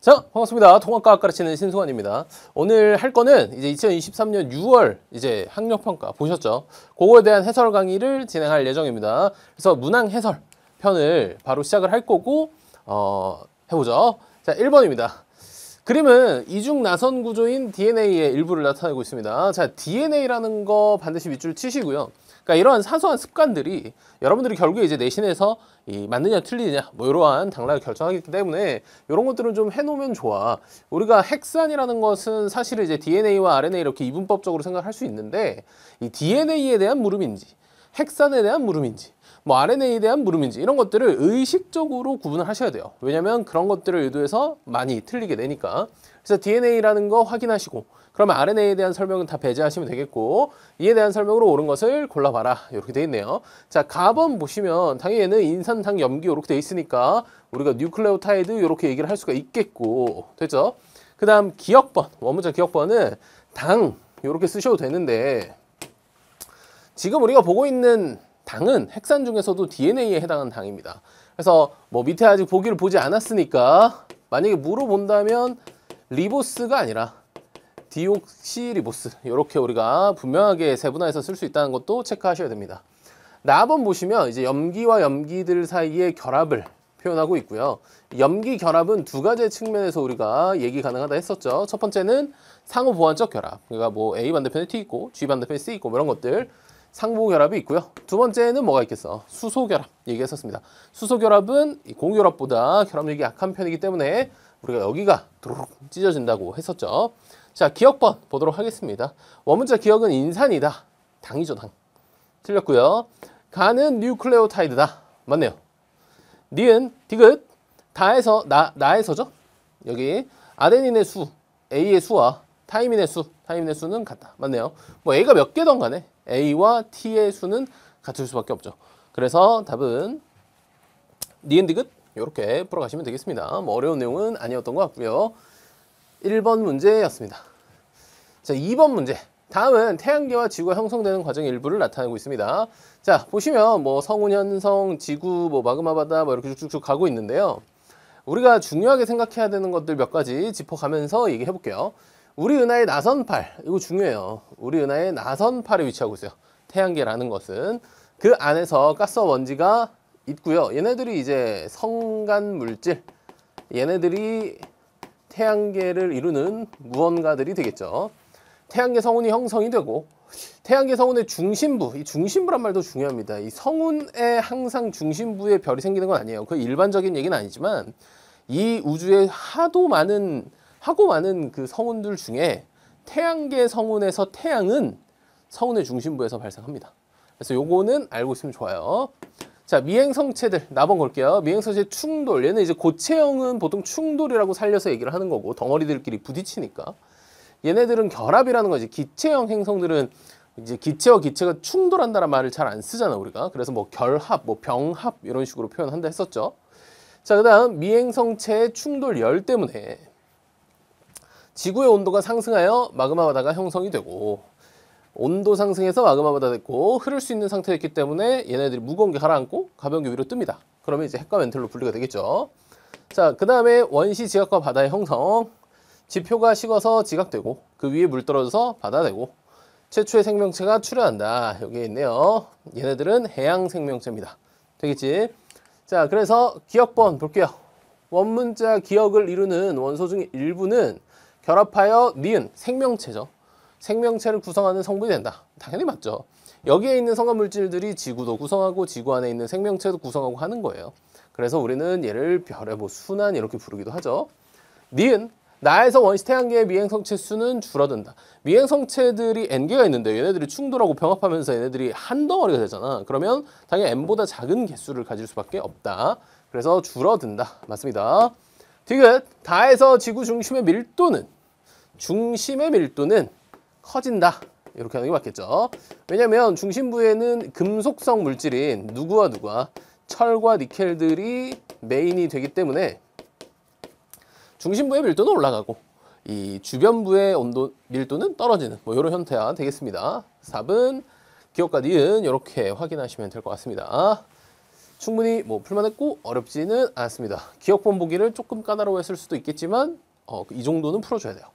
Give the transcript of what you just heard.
자 반갑습니다 통합과학 가르치는 신승환입니다 오늘 할 거는 이제 2023년 6월 이제 학력평가 보셨죠 그거에 대한 해설 강의를 진행할 예정입니다 그래서 문항 해설 편을 바로 시작을 할 거고 어 해보죠 자 1번입니다 그림은 이중 나선 구조인 DNA의 일부를 나타내고 있습니다. 자, DNA라는 거 반드시 밑줄 치시고요. 그러니까 이러한 사소한 습관들이 여러분들이 결국에 이제 내신에서 이 맞느냐 틀리냐 뭐 이러한 당락을 결정하기 때문에 이런 것들은 좀 해놓으면 좋아. 우리가 핵산이라는 것은 사실 이제 DNA와 RNA 이렇게 이분법적으로 생각할 수 있는데 이 DNA에 대한 물음인지 핵산에 대한 물음인지 뭐 RNA에 대한 물음인지 이런 것들을 의식적으로 구분을 하셔야 돼요. 왜냐면 그런 것들을 의도해서 많이 틀리게 되니까. 그래서 DNA라는 거 확인하시고 그러면 RNA에 대한 설명은 다 배제하시면 되겠고 이에 대한 설명으로 옳은 것을 골라봐라 이렇게 돼 있네요. 자, 가번 보시면 당연히는 인산당 염기 이렇게 돼 있으니까 우리가 뉴클레오타이드 이렇게 얘기를 할 수가 있겠고 됐죠? 그 다음 기억번, 원문자 기억번은 당 이렇게 쓰셔도 되는데 지금 우리가 보고 있는 당은 핵산 중에서도 DNA에 해당하는 당입니다. 그래서 뭐 밑에 아직 보기를 보지 않았으니까 만약에 물어본다면 리보스가 아니라 디옥시리보스 이렇게 우리가 분명하게 세분화해서 쓸 수 있다는 것도 체크하셔야 됩니다. 나번 보시면 이제 염기와 염기들 사이의 결합을 표현하고 있고요. 염기 결합은 두 가지 측면에서 우리가 얘기 가능하다 했었죠. 첫 번째는 상호 보완적 결합. 그러니까 뭐 A 반대편에 T 있고 G 반대편에 C 있고 뭐 이런 것들. 상부결합이 있고요. 두 번째는 뭐가 있겠어? 수소결합 얘기했었습니다. 수소결합은 공결합보다 결합력이 약한 편이기 때문에 우리가 여기가 두로록 찢어진다고 했었죠. 자, 기억번 보도록 하겠습니다. 원문자 기억은 인산이다. 당이죠, 당. 틀렸고요. 가는 뉴클레오타이드다. 맞네요. 니은, 디귿, 다에서, 나, 나에서죠? 여기 아데닌의 수, A의 수와 타이민의 수, 타이민의 수는 같다. 맞네요. 뭐 A가 몇 개던 간에 A와 T의 수는 같을 수밖에 없죠. 그래서 답은 니은디 끝 이렇게 풀어가시면 되겠습니다. 뭐 어려운 내용은 아니었던 것 같고요. 1번 문제였습니다. 자, 2번 문제. 다음은 태양계와 지구가 형성되는 과정의 일부를 나타내고 있습니다. 자, 보시면 뭐 성운 현성, 지구, 뭐 마그마 바다 뭐 이렇게 쭉쭉쭉 가고 있는데요. 우리가 중요하게 생각해야 되는 것들 몇 가지 짚어가면서 얘기해 볼게요. 우리 은하의 나선팔 이거 중요해요. 우리 은하의 나선팔에 위치하고 있어요. 태양계라는 것은 그 안에서 가스와 먼지가 있고요. 얘네들이 이제 성간 물질, 얘네들이 태양계를 이루는 무언가들이 되겠죠. 태양계 성운이 형성이 되고 태양계 성운의 중심부, 이 중심부란 말도 중요합니다. 이 성운에 항상 중심부에 별이 생기는 건 아니에요. 그 일반적인 얘기는 아니지만 이 우주에 하도 많은 하고 많은 그 성운들 중에 태양계 성운에서 태양은 성운의 중심부에서 발생합니다. 그래서 요거는 알고 있으면 좋아요. 자, 미행성체들 나번 걸게요. 미행성체 충돌. 얘는 이제 고체형은 보통 충돌이라고 살려서 얘기를 하는 거고 덩어리들끼리 부딪히니까. 얘네들은 결합이라는 거지. 기체형 행성들은 이제 기체와 기체가 충돌한다는 말을 잘 안 쓰잖아 우리가 그래서 뭐 결합, 뭐 병합 이런 식으로 표현한다 했었죠 자그 다음 미행성체의 충돌 열 때문에 지구의 온도가 상승하여 마그마 바다가 형성이 되고 온도 상승해서 마그마 바다 됐고 흐를 수 있는 상태였기 때문에 얘네들이 무거운 게 가라앉고 가벼운 게 위로 뜹니다. 그러면 이제 핵과 멘틀로 분류가 되겠죠. 자, 그 다음에 원시 지각과 바다의 형성. 지표가 식어서 지각되고 그 위에 물 떨어져서 바다 되고 최초의 생명체가 출현한다. 여기에 있네요. 얘네들은 해양 생명체입니다. 되겠지? 자, 그래서 기억번 볼게요. 원문자 기억을 이루는 원소 중 일부는 결합하여 니은 생명체죠. 생명체를 구성하는 성분이 된다. 당연히 맞죠. 여기에 있는 성화물질들이 지구도 구성하고 지구 안에 있는 생명체도 구성하고 하는 거예요. 그래서 우리는 얘를 별의 뭐 순환 이렇게 부르기도 하죠. 니은 나에서 원시 태양계의 미행성체 수는 줄어든다. 미행성체들이 N개가 있는데 얘네들이 충돌하고 병합하면서 얘네들이 한 덩어리가 되잖아. 그러면 당연히 N보다 작은 개수를 가질 수밖에 없다. 그래서 줄어든다. 맞습니다. 디귿 다에서 지구 중심의 밀도는 중심의 밀도는 커진다. 이렇게 하는 게 맞겠죠. 왜냐면 중심부에는 금속성 물질인 누구와 누구와 철과 니켈들이 메인이 되기 때문에 중심부의 밀도는 올라가고 이 주변부의 온도 밀도는 떨어지는 뭐 이런 형태가 되겠습니다. 4번 기억과 니은 이렇게 확인하시면 될 것 같습니다. 충분히 뭐 풀만했고 어렵지는 않습니다. 기억 본보기를 조금 까다로워했을 수도 있겠지만 어, 이 정도는 풀어줘야 돼요.